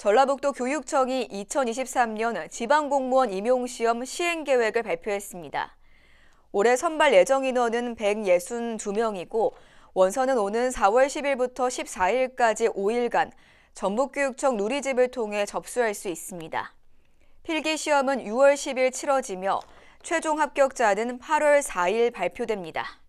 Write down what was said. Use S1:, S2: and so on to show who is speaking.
S1: 전라북도 교육청이 2023년 지방공무원 임용시험 시행계획을 발표했습니다. 올해 선발 예정 인원은 162명이고 원서는 오는 4월 10일부터 14일까지 5일간 전북교육청 누리집을 통해 접수할 수 있습니다. 필기시험은 6월 10일 치러지며 최종 합격자는 8월 4일 발표됩니다.